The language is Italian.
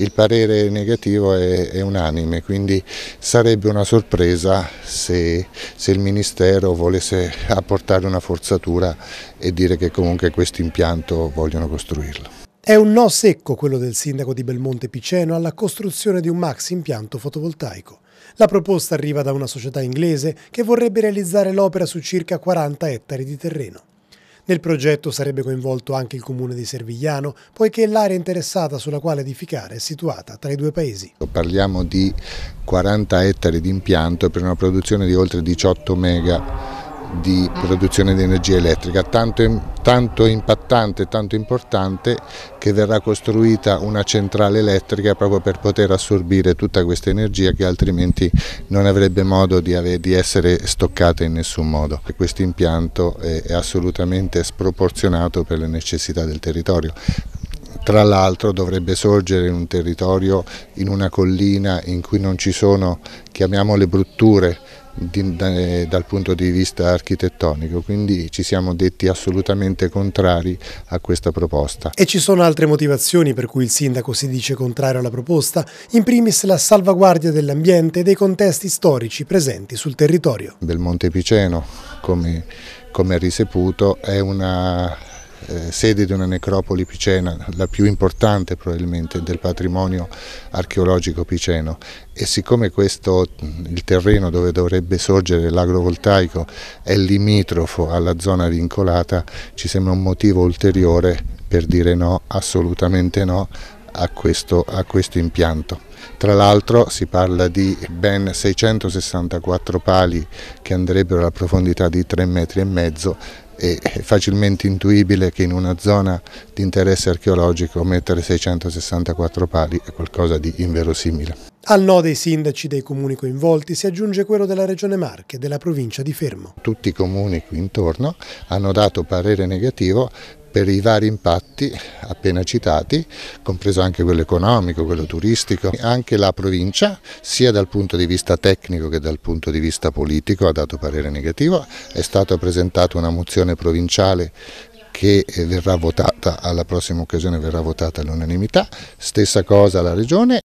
il parere negativo è, è unanime, quindi sarebbe una sorpresa se, se, il Ministero volesse apportare una forzatura e dire che comunque questo impianto vogliono costruirlo. È un no secco quello del sindaco di Belmonte Piceno alla costruzione di un max impianto fotovoltaico. La proposta arriva da una società inglese che vorrebbe realizzare l'opera su circa 40 ettari di terreno. Nel progetto sarebbe coinvolto anche il comune di Servigliano, poiché l'area interessata sulla quale edificare è situata tra i due paesi. Parliamo di 40 ettari di impianto per una produzione di oltre 18 mega di produzione di energia elettrica, tanto, tanto, impattante, tanto importante che verrà costruita una centrale elettrica proprio per poter assorbire tutta questa energia che altrimenti non avrebbe modo di, avere, di essere stoccata in nessun modo. Questo impianto è, è assolutamente sproporzionato per le necessità del territorio tra l'altro dovrebbe sorgere in un territorio, in una collina in cui non ci sono, chiamiamole brutture, di, da, eh, dal punto di vista architettonico, quindi ci siamo detti assolutamente contrari a questa proposta. E ci sono altre motivazioni per cui il sindaco si dice contrario alla proposta, in primis la salvaguardia dell'ambiente e dei contesti storici presenti sul territorio. Del Monte Piceno, come, come risaputo, è una eh, sede di una necropoli picena, la più importante probabilmente del patrimonio archeologico piceno e siccome questo, il terreno dove dovrebbe sorgere l'agrovoltaico è limitrofo alla zona vincolata, ci sembra un motivo ulteriore per dire no, assolutamente no, a questo, a questo, impianto. Tra l'altro si parla di ben 664 pali che andrebbero alla profondità di 3,5 metri e mezzo è facilmente intuibile che in una zona di interesse archeologico mettere 664 pali è qualcosa di inverosimile. Al no dei sindaci dei comuni coinvolti si aggiunge quello della Regione Marche e della provincia di Fermo. Tutti i comuni qui intorno hanno dato parere negativo per i vari impatti appena citati, compreso anche quello economico, quello turistico. Anche la provincia, sia dal punto di vista tecnico che dal punto di vista politico, ha dato parere negativo. È stata presentata una mozione provinciale che eh, verrà votata alla prossima occasione verrà votata all'unanimità, stessa cosa la regione.